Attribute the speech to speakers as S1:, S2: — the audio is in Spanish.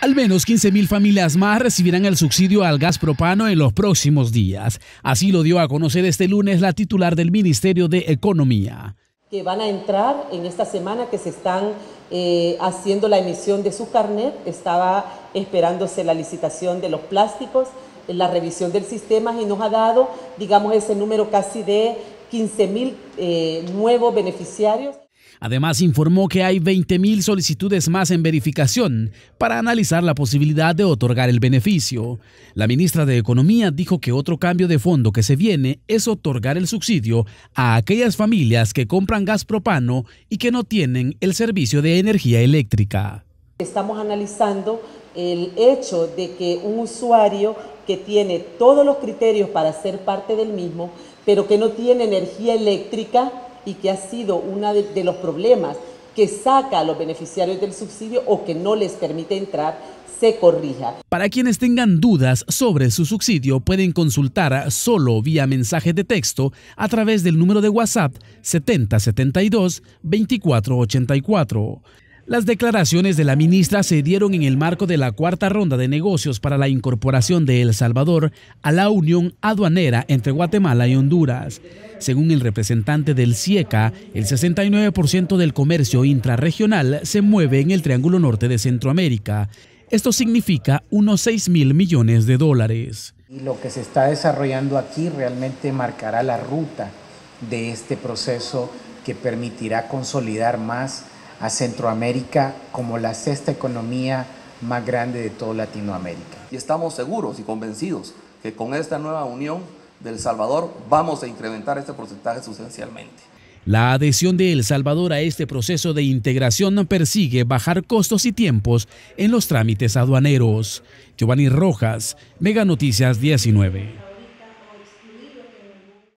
S1: Al menos 15.000 familias más recibirán el subsidio al gas propano en los próximos días. Así lo dio a conocer este lunes la titular del Ministerio de Economía.
S2: Que van a entrar en esta semana que se están eh, haciendo la emisión de su carnet. Estaba esperándose la licitación de los plásticos, la revisión del sistema y nos ha dado, digamos, ese número casi de 15.000 mil eh, nuevos beneficiarios.
S1: Además, informó que hay 20.000 solicitudes más en verificación para analizar la posibilidad de otorgar el beneficio. La ministra de Economía dijo que otro cambio de fondo que se viene es otorgar el subsidio a aquellas familias que compran gas propano y que no tienen el servicio de energía eléctrica.
S2: Estamos analizando el hecho de que un usuario que tiene todos los criterios para ser parte del mismo, pero que no tiene energía eléctrica, y que ha sido uno de, los problemas que saca a los beneficiarios del subsidio o que no les permite entrar se corrija.
S1: Para quienes tengan dudas sobre su subsidio, pueden consultar solo vía mensaje de texto a través del número de WhatsApp 7072-2484. Las declaraciones de la ministra se dieron en el marco de la cuarta ronda de negocios para la incorporación de El Salvador a la Unión Aduanera entre Guatemala y Honduras. Según el representante del CIECA, el 69% del comercio intrarregional se mueve en el Triángulo Norte de Centroamérica. Esto significa unos 6 mil millones de dólares.
S3: Y lo que se está desarrollando aquí realmente marcará la ruta de este proceso que permitirá consolidar más a Centroamérica como la sexta economía más grande de toda Latinoamérica. Y estamos seguros y convencidos que con esta nueva unión el Salvador, vamos a incrementar este porcentaje sustancialmente.
S1: La adhesión de El Salvador a este proceso de integración persigue bajar costos y tiempos en los trámites aduaneros. Giovanni Rojas, Mega Noticias 19.